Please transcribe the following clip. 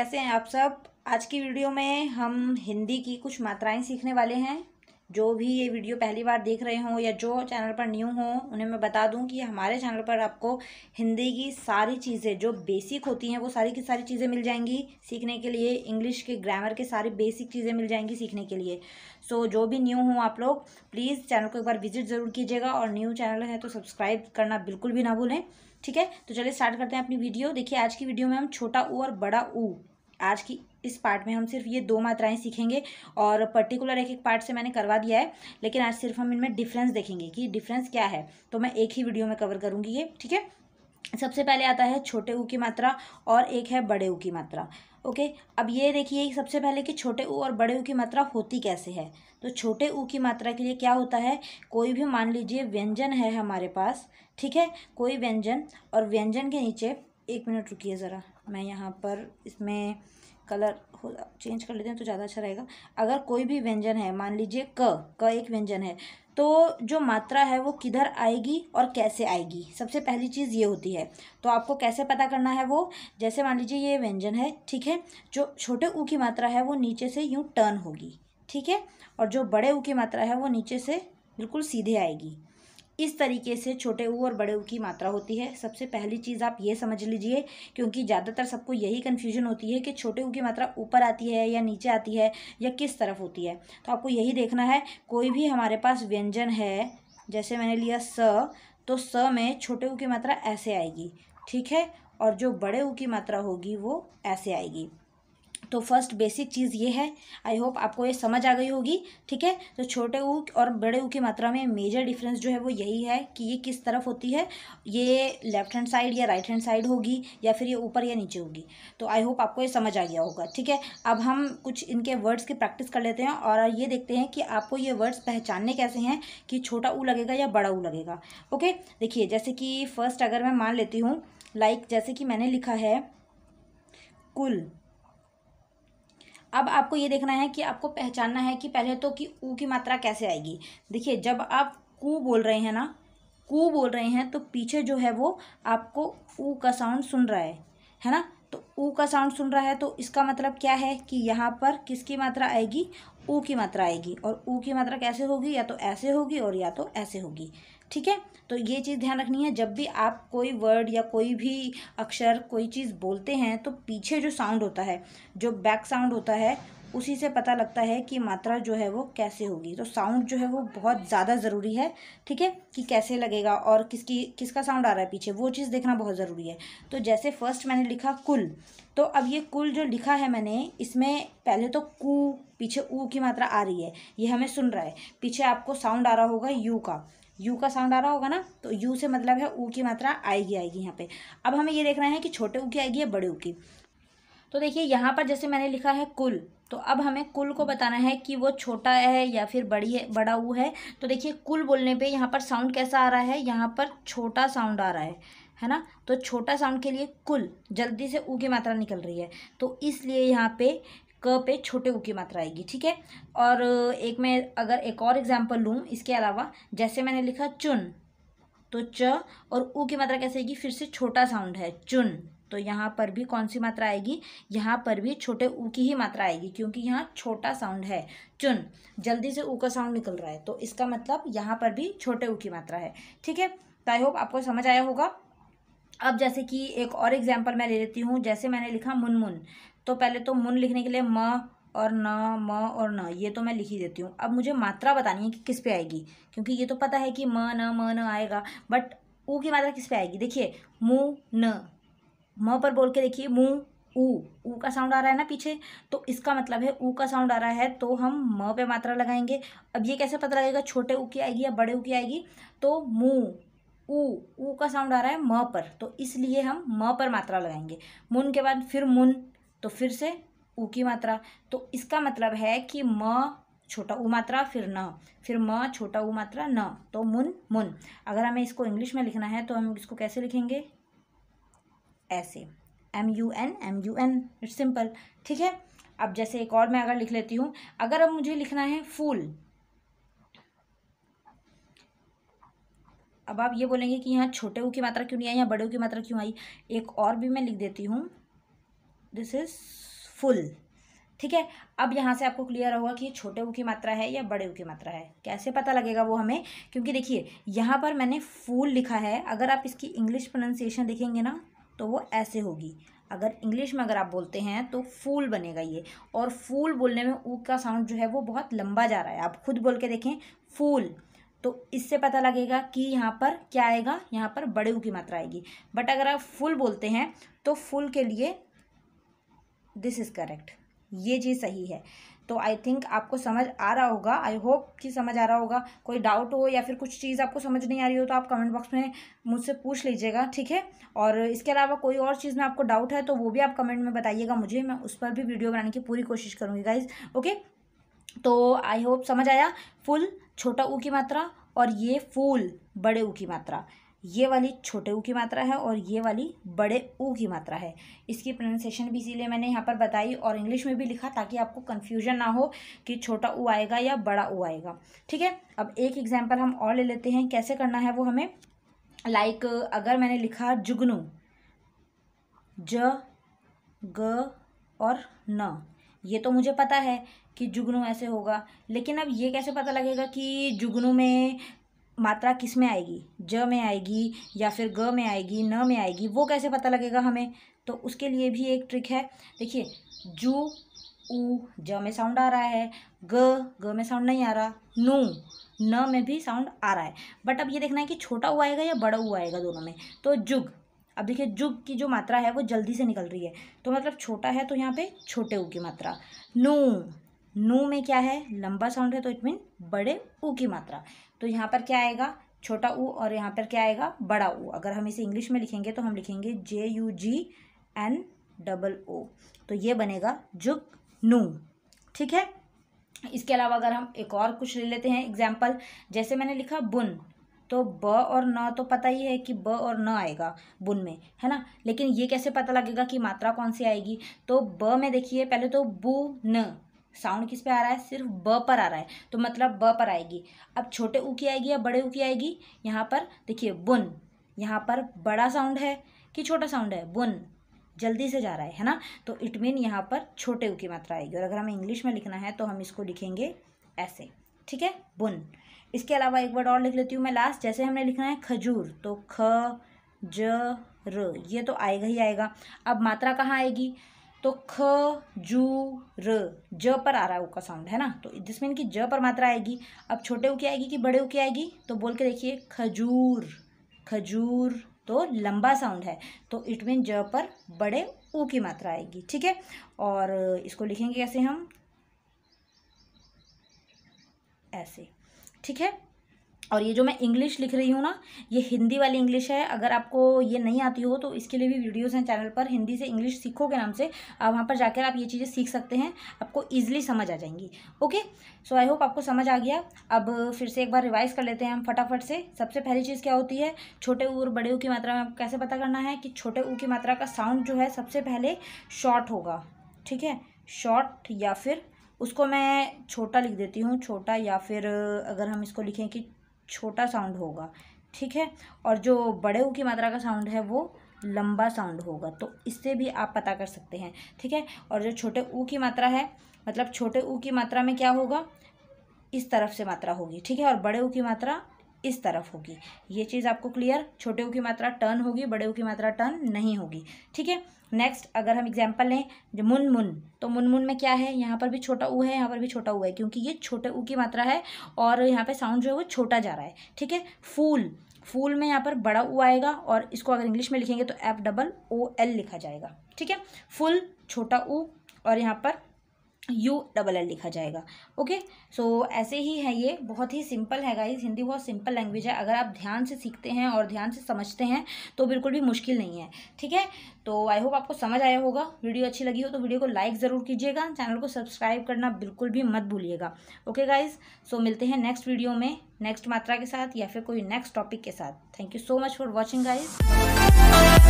कैसे हैं आप सब आज की वीडियो में हम हिंदी की कुछ मात्राएं सीखने वाले हैं जो भी ये वीडियो पहली बार देख रहे हों या जो चैनल पर न्यू हों उन्हें मैं बता दूं कि हमारे चैनल पर आपको हिंदी की सारी चीज़ें जो बेसिक होती हैं वो सारी की सारी चीज़ें मिल जाएंगी सीखने के लिए इंग्लिश के ग्रामर के सारी बेसिक चीज़ें मिल जाएंगी सीखने के लिए सो so, जो भी न्यू हों आप लोग प्लीज़ चैनल को एक बार विजिट ज़रूर कीजिएगा और न्यू चैनल है तो सब्सक्राइब करना बिल्कुल भी ना भूलें ठीक है तो चलिए स्टार्ट करते हैं अपनी वीडियो देखिए आज की वीडियो में हम छोटा ऊ और बड़ा ऊ आज की इस पार्ट में हम सिर्फ ये दो मात्राएं सीखेंगे और पर्टिकुलर एक एक पार्ट से मैंने करवा दिया है लेकिन आज सिर्फ हम इनमें डिफरेंस देखेंगे कि डिफरेंस क्या है तो मैं एक ही वीडियो में कवर करूँगी ये ठीक है सबसे पहले आता है छोटे ऊ की मात्रा और एक है बड़े ऊ की मात्रा ओके अब ये देखिए सबसे पहले कि छोटे ऊ और बड़े ऊ की मात्रा होती कैसे है तो छोटे ऊ की मात्रा के लिए क्या होता है कोई भी मान लीजिए व्यंजन है हमारे पास ठीक है कोई व्यंजन और व्यंजन के नीचे एक मिनट रुकिए ज़रा मैं यहाँ पर इसमें कलर हो चेंज कर लेते हैं तो ज़्यादा अच्छा रहेगा अगर कोई भी व्यंजन है मान लीजिए क क एक व्यंजन है तो जो मात्रा है वो किधर आएगी और कैसे आएगी सबसे पहली चीज़ ये होती है तो आपको कैसे पता करना है वो जैसे मान लीजिए ये व्यंजन है ठीक है जो छोटे ऊ की मात्रा है वो नीचे से यूँ टर्न होगी ठीक है और जो बड़े ऊ की मात्रा है वो नीचे से बिल्कुल सीधे आएगी इस तरीके से छोटे ऊ और बड़े ऊ की मात्रा होती है सबसे पहली चीज़ आप ये समझ लीजिए क्योंकि ज़्यादातर सबको यही कन्फ्यूजन होती है कि छोटे ऊ की मात्रा ऊपर आती है या नीचे आती है या किस तरफ होती है तो आपको यही देखना है कोई भी हमारे पास व्यंजन है जैसे मैंने लिया स तो स में छोटे ऊ की मात्रा ऐसे आएगी ठीक है और जो बड़े ऊ की मात्रा होगी वो ऐसे आएगी तो फर्स्ट बेसिक चीज़ ये है आई होप आपको ये समझ आ गई होगी ठीक है तो छोटे ऊ और बड़े ऊ की मात्रा में मेजर डिफरेंस जो है वो यही है कि ये किस तरफ होती है ये लेफ्ट हैंड साइड या राइट हैंड साइड होगी या फिर ये ऊपर या नीचे होगी तो आई होप आपको ये समझ आ गया होगा ठीक है अब हम कुछ इनके वर्ड्स की प्रैक्टिस कर लेते हैं और ये देखते हैं कि आपको ये वर्ड्स पहचानने कैसे हैं कि छोटा ऊ लगेगा या बड़ा ऊ लगेगा ओके देखिए जैसे कि फर्स्ट अगर मैं मान लेती हूँ लाइक like, जैसे कि मैंने लिखा है कुल अब आपको ये देखना है कि आपको पहचानना है कि पहले तो कि ऊ की मात्रा कैसे आएगी देखिए जब आप कू बोल रहे हैं ना कू बोल रहे हैं तो पीछे जो है वो आपको ऊ का साउंड सुन रहा है है ना तो ऊ का साउंड सुन रहा है तो इसका मतलब क्या है कि यहाँ पर किसकी मात्रा आएगी ऊ की मात्रा आएगी और ऊ की मात्रा कैसे होगी या तो ऐसे होगी और या तो ऐसे होगी ठीक है तो ये चीज़ ध्यान रखनी है जब भी आप कोई वर्ड या कोई भी अक्षर कोई चीज़ बोलते हैं तो पीछे जो साउंड होता है जो बैक साउंड होता है उसी से पता लगता है कि मात्रा जो है वो कैसे होगी तो साउंड जो है वो बहुत ज़्यादा ज़रूरी है ठीक है कि कैसे लगेगा और किसकी किसका साउंड आ रहा है पीछे वो चीज़ देखना बहुत ज़रूरी है तो जैसे फर्स्ट मैंने लिखा कुल तो अब ये कुल जो लिखा है मैंने इसमें पहले तो कू पीछे ऊ की मात्रा आ रही है ये हमें सुन रहा है पीछे आपको साउंड आ रहा होगा यू का यू का साउंड आ रहा होगा ना तो यू से मतलब है ऊ की मात्रा आएगी आएगी यहाँ पे अब हमें ये देखना है कि छोटे ऊ की आएगी या बड़े ऊ की तो देखिए यहाँ पर जैसे मैंने लिखा है कुल तो अब हमें कुल को बताना है कि वो छोटा है या फिर बड़ी है बड़ा ऊ है तो देखिए कुल बोलने पर यहाँ पर साउंड कैसा आ रहा है यहाँ पर छोटा साउंड आ रहा है है ना तो छोटा साउंड के लिए कुल जल्दी से ऊ की मात्रा निकल रही है तो इसलिए यहाँ पे क पे छोटे ऊ की मात्रा आएगी ठीक है और एक मैं अगर एक और एग्जाम्पल लूँ इसके अलावा जैसे मैंने लिखा चुन तो च और ऊ की मात्रा कैसे आएगी फिर से छोटा साउंड है चुन तो यहाँ पर भी कौन सी मात्रा आएगी यहाँ पर भी छोटे ऊ की ही मात्रा आएगी क्योंकि यहाँ छोटा साउंड है चुन जल्दी से ऊ का साउंड निकल रहा है तो इसका मतलब यहाँ पर भी छोटे ऊ की मात्रा है ठीक है तो आई होप आपको समझ आया होगा अब जैसे कि एक और एग्जाम्पल मैं ले लेती हूँ जैसे मैंने लिखा मुनमुन तो पहले तो मुन लिखने के लिए म और न म और न ये तो मैं लिख ही देती हूँ अब मुझे मात्रा बतानी है कि किस पे आएगी क्योंकि ये तो पता है कि म न म न आएगा बट ऊ की मात्रा किस पे आएगी देखिए मुँह न म पर बोल के देखिए मुँह ऊ ऊ का साउंड आ रहा है ना पीछे तो इसका मतलब है ऊ का साउंड आ रहा है तो हम म पे मात्रा लगाएंगे अब ये कैसे पता लगेगा छोटे ऊ की आएगी या बड़े ऊ की आएगी तो मुँह ऊ ऊ का साउंड आ रहा है म पर तो इसलिए हम म पर मात्रा लगाएंगे मुन के बाद फिर मुन तो फिर से ऊ की मात्रा तो इसका मतलब है कि म छोटा ऊ मात्रा फिर न फिर म छोटा ऊ मात्रा न तो मुन मुन अगर हमें इसको इंग्लिश में लिखना है तो हम इसको कैसे लिखेंगे ऐसे M U N M U N it's simple ठीक है अब जैसे एक और मैं अगर लिख लेती हूँ अगर अब मुझे लिखना है फूल अब आप ये बोलेंगे कि यहाँ छोटे ऊ की मात्रा क्यों नहीं आई यहाँ बड़े ऊ की मात्रा क्यों आई एक और भी मैं लिख देती हूँ दिस इज़ फुल ठीक है अब यहाँ से आपको क्लियर होगा कि ये छोटे ऊ की मात्रा है या बड़े ऊ की मात्रा है कैसे पता लगेगा वो हमें क्योंकि देखिए यहाँ पर मैंने फूल लिखा है अगर आप इसकी इंग्लिश प्रोनाउंसिएशन देखेंगे ना तो वो ऐसे होगी अगर इंग्लिश में अगर आप बोलते हैं तो फूल बनेगा ये और फूल बोलने में ऊ का साउंड जो है वो बहुत लंबा जा रहा है आप खुद बोल के देखें फूल तो इससे पता लगेगा कि यहाँ पर क्या आएगा यहाँ पर बड़े ऊ की मात्रा आएगी बट अगर आप फुल बोलते हैं तो फुल के लिए दिस इज़ करेक्ट ये चीज़ सही है तो आई थिंक आपको समझ आ रहा होगा आई होप कि समझ आ रहा होगा कोई डाउट हो या फिर कुछ चीज़ आपको समझ नहीं आ रही हो तो आप कमेंट बॉक्स में मुझसे पूछ लीजिएगा ठीक है और इसके अलावा कोई और चीज़ में आपको डाउट है तो वो भी आप कमेंट में बताइएगा मुझे मैं उस पर भी वीडियो बनाने की पूरी कोशिश करूँगी गाइज ओके तो आई होप समझ आया फुल छोटा ऊ की मात्रा और ये फूल बड़े ऊ की मात्रा ये वाली छोटे ऊ की मात्रा है और ये वाली बड़े ऊ की मात्रा है इसकी प्रोनाउंसिएशन भी इसीलिए मैंने यहाँ पर बताई और इंग्लिश में भी लिखा ताकि आपको कन्फ्यूजन ना हो कि छोटा ऊ आएगा या बड़ा ऊ आएगा ठीक है अब एक एग्जाम्पल हम और ले लेते हैं कैसे करना है वो हमें लाइक like, अगर मैंने लिखा जुगनू ज ग और न ये तो मुझे पता है कि जुगनू ऐसे होगा लेकिन अब ये कैसे पता लगेगा कि जुगनू में मात्रा किस में आएगी ज में आएगी या फिर ग में आएगी न में आएगी वो कैसे पता लगेगा हमें तो उसके लिए भी एक ट्रिक है देखिए जू ऊ ज में साउंड आ रहा है ग ग में साउंड नहीं आ रहा नू न में भी साउंड आ रहा है बट अब ये देखना है कि छोटा हुआ आएगा या बड़ा हुआ आएगा दोनों में तो जुग अब देखिए जुग की जो मात्रा है वो जल्दी से निकल रही है तो मतलब छोटा है तो यहाँ पे छोटे ऊ की मात्रा नू नू में क्या है लंबा साउंड है तो इट मीन बड़े ऊ की मात्रा तो यहाँ पर क्या आएगा छोटा ऊ और यहाँ पर क्या आएगा बड़ा ऊ अगर हम इसे इंग्लिश में लिखेंगे तो हम लिखेंगे J U G N double O तो ये बनेगा जुग नू ठीक है इसके अलावा अगर हम एक और कुछ ले लेते हैं एग्जाम्पल जैसे मैंने लिखा बुन तो ब और न तो पता ही है कि ब और न आएगा बुन में है ना लेकिन ये कैसे पता लगेगा कि मात्रा कौन सी आएगी तो ब में देखिए पहले तो बु न साउंड किस पे आ रहा है सिर्फ ब पर आ रहा है तो मतलब ब पर आएगी अब छोटे ऊ की आएगी या बड़े ऊ की आएगी यहाँ पर देखिए बुन यहाँ पर बड़ा साउंड है कि छोटा साउंड है बुन जल्दी से जा रहा है है ना तो इट मीन यहाँ पर छोटे ऊ की मात्रा आएगी और अगर हमें इंग्लिश में लिखना है तो हम इसको लिखेंगे ऐसे ठीक है बुन इसके अलावा एक वर्ड और लिख लेती हूँ मैं लास्ट जैसे हमने लिखना है खजूर तो ख ज र ये तो आएगा ही आएगा अब मात्रा कहाँ आएगी तो ख जू र ज पर आ रहा है ऊ का साउंड है ना तो जिसमें इनकी ज पर मात्रा आएगी अब छोटे ऊ की आएगी कि बड़े ऊ की आएगी तो बोल के देखिए खजूर खजूर तो लंबा साउंड है तो इट मीन ज पर बड़े ऊ की मात्रा आएगी ठीक है और इसको लिखेंगे कैसे हम ऐसे ठीक है और ये जो मैं इंग्लिश लिख रही हूँ ना ये हिंदी वाली इंग्लिश है अगर आपको ये नहीं आती हो तो इसके लिए भी वीडियोस हैं चैनल पर हिंदी से इंग्लिश सीखो के नाम से वहाँ पर जाकर आप ये चीज़ें सीख सकते हैं आपको ईजिली समझ आ जाएंगी ओके सो आई होप आपको समझ आ गया अब फिर से एक बार रिवाइज़ कर लेते हैं हम फटाफट से सबसे पहली चीज़ क्या होती है छोटे ऊ और बड़े ऊ की मात्रा में आपको कैसे पता करना है कि छोटे ऊ की मात्रा का साउंड जो है सबसे पहले शॉर्ट होगा ठीक है शॉर्ट या फिर उसको मैं छोटा लिख देती हूँ छोटा या फिर अगर हम इसको लिखें कि छोटा साउंड होगा ठीक है और जो बड़े ऊ की मात्रा का साउंड है वो लंबा साउंड होगा तो इससे भी आप पता कर सकते हैं ठीक है और जो छोटे ऊ की मात्रा है मतलब छोटे ऊ की मात्रा में क्या होगा इस तरफ से मात्रा होगी ठीक है और बड़े ऊ की मात्रा इस तरफ होगी ये चीज़ आपको क्लियर छोटे ऊ की मात्रा टर्न होगी बड़े ऊ की मात्रा टर्न नहीं होगी ठीक है नेक्स्ट अगर हम एग्जाम्पल लें जो मुन मुन तो मुन मुन में क्या है यहाँ पर भी छोटा ऊ है यहाँ पर भी छोटा ऊ है क्योंकि ये छोटे ऊ की मात्रा है और यहाँ पे साउंड जो है वो छोटा जा रहा है ठीक है फूल फूल में यहाँ पर बड़ा ऊ आएगा और इसको अगर इंग्लिश में लिखेंगे तो एफ डबल ओ एल लिखा जाएगा ठीक है फुल छोटा ऊ और यहाँ पर यू डबल एल लिखा जाएगा ओके सो so, ऐसे ही है ये बहुत ही सिंपल है गाइज हिंदी बहुत सिंपल लैंग्वेज है अगर आप ध्यान से सीखते हैं और ध्यान से समझते हैं तो बिल्कुल भी मुश्किल नहीं है ठीक है तो आई होप आपको समझ आया होगा वीडियो अच्छी लगी हो तो वीडियो को लाइक ज़रूर कीजिएगा चैनल को सब्सक्राइब करना बिल्कुल भी मत भूलिएगा ओके गाइज सो मिलते हैं नेक्स्ट वीडियो में नेक्स्ट मात्रा के साथ या फिर कोई नेक्स्ट टॉपिक के साथ thank you so much for watching guys